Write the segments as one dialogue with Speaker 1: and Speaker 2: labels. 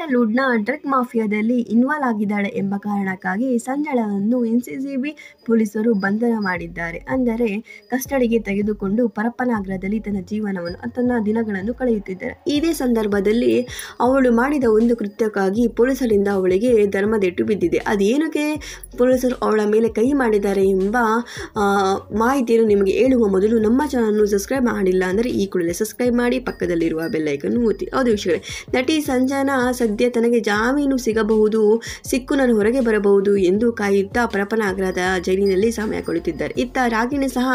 Speaker 1: ಸ್ಯಾಂಡಲ್ವುಡ್ನ drug ಮಾಫಿಯಾದಲ್ಲಿ involve ಆಗಿದ್ದಾಳೆ ಎಂಬ ಕಾರಣಕ್ಕಾಗಿ ಸಂಜಳವನ್ನು ಎನ್ ಸಿ ಸಿ ಬಿ ಪೊಲೀಸರು ಬಂಧನ ಮಾಡಿದ್ದಾರೆ ಅಂದರೆ ಕಸ್ಟಡಿಗೆ ತೆಗೆದುಕೊಂಡು ಪರಪ್ಪನಾಗ್ರದಲ್ಲಿ ತನ್ನ ಜೀವನವನ್ನು ತನ್ನ ದಿನಗಳನ್ನು ಕಳೆಯುತ್ತಿದ್ದಾರೆ ಇದೇ ಸಂದರ್ಭದಲ್ಲಿ ಅವಳು ಮಾಡಿದ ಒಂದು ಕೃತ್ಯಕ್ಕಾಗಿ ಪೊಲೀಸರಿಂದ ಅವಳಿಗೆ ಧರ್ಮದೆಟ್ಟು ಬಿದ್ದಿದೆ ಅದೇನಕ್ಕೆ ಪೊಲೀಸರು ಅವಳ ಮೇಲೆ ಕೈ ಮಾಡಿದ್ದಾರೆ ಎಂಬ ಮಾಹಿತಿಯನ್ನು ನಿಮಗೆ ಹೇಳುವ ಮೊದಲು ನಮ್ಮ ಚಾನಲ್ ಸಬ್ಸ್ಕ್ರೈಬ್ ಮಾಡಿಲ್ಲ ಅಂದರೆ ಈ ಕೂಡಲೇ ಸಬ್ಸ್ಕ್ರೈಬ್ ಮಾಡಿ ಪಕ್ಕದಲ್ಲಿರುವ ಬೆಲ್ಲೈಕನ್ನು ಒತ್ತಿ ಅದು ವಿಷಯಗಳೇ ನಟಿ ಸಂಜನಾ ಸದ್ಯ ತನಗೆ ಜಾಮೀನು ಸಿಗಬಹುದು ಸಿಕ್ಕು ನಾನು ಹೊರಗೆ ಬರಬಹುದು ಎಂದು ಕಾಯುತ್ತಾ ಪರಪನ ಜೈಲಿನಲ್ಲಿ ಸಮಯ ಕೊಡುತ್ತಿದ್ದಾರೆ ಇತ್ತ ರಾಗಿಣಿ ಸಹ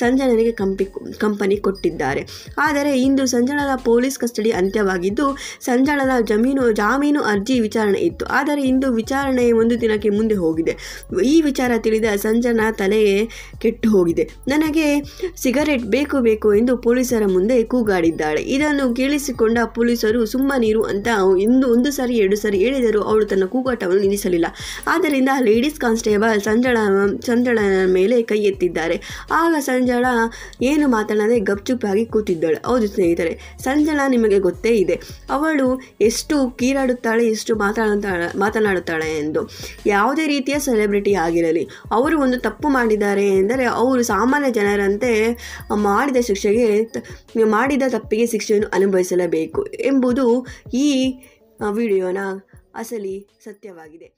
Speaker 1: ಸಂಜನನಿಗೆ ಕಂಪಿ ಕಂಪನಿ ಕೊಟ್ಟಿದ್ದಾರೆ ಆದರೆ ಇಂದು ಸಂಜನದ ಪೊಲೀಸ್ ಕಸ್ಟಡಿ ಅಂತ್ಯವಾಗಿದ್ದು ಸಂಜನದ ಜಮೀನು ಜಾಮೀನು ಅರ್ಜಿ ವಿಚಾರಣೆ ಇತ್ತು ಆದರೆ ಇಂದು ವಿಚಾರಣೆ ಒಂದು ದಿನಕ್ಕೆ ಮುಂದೆ ಹೋಗಿದೆ ಈ ವಿಚಾರ ತಿಳಿದ ಸಂಜನ ತಲೆಯೇ ಕೆಟ್ಟು ಹೋಗಿದೆ ನನಗೆ ಸಿಗರೆಟ್ ಬೇಕು ಬೇಕು ಎಂದು ಪೊಲೀಸರ ಮುಂದೆ ಕೂಗಾಡಿದ್ದಾಳೆ ಇದನ್ನು ಕೇಳಿಸಿಕೊಂಡ ಪೊಲೀಸರು ಸುಮ್ಮನೀರು ಅಂತ ಇಂದು ಒಂದು ಸಾರಿ ಎರಡು ಸಾರಿ ಹೇಳಿದರೂ ಅವಳು ತನ್ನ ಕೂಗಾಟವನ್ನು ನಿಲ್ಲಿಸಲಿಲ್ಲ ಆದ್ದರಿಂದ ಲೇಡೀಸ್ ಕಾನ್ಸ್ಟೇಬಲ್ ಸಂಜಳ ಸಂಜಳನ ಮೇಲೆ ಕೈ ಎತ್ತಿದ್ದಾರೆ ಆಗ ಸಂಜಳ ಏನು ಮಾತಾಡದೆ ಗಪ್ಚುಪ್ಪಾಗಿ ಕೂತಿದ್ದಾಳೆ ಹೌದು ಸ್ನೇಹಿತರೆ ಸಂಜಳ ನಿಮಗೆ ಗೊತ್ತೇ ಇದೆ ಅವಳು ಎಷ್ಟು ಕೀರಾಡುತ್ತಾಳೆ ಎಷ್ಟು ಮಾತಾಡುತ್ತಾಳೆ ಮಾತನಾಡುತ್ತಾಳೆ ಎಂದು ಯಾವುದೇ ರೀತಿಯ ಸೆಲೆಬ್ರಿಟಿ ಆಗಿರಲಿ ಅವರು ಒಂದು ತಪ್ಪು ಮಾಡಿದ್ದಾರೆ ಎಂದರೆ ಅವರು ಸಾಮಾನ್ಯ ಜನರಂತೆ ಮಾಡಿದ ಶಿಕ್ಷೆಗೆ ಮಾಡಿದ ತಪ್ಪಿಗೆ ಶಿಕ್ಷೆಯನ್ನು ಅನುಭವಿಸಲೇಬೇಕು ಎಂಬುದು ಈ ವಿಡಿಯೋನ ಅಸಲಿ ಸತ್ಯವಾಗಿದೆ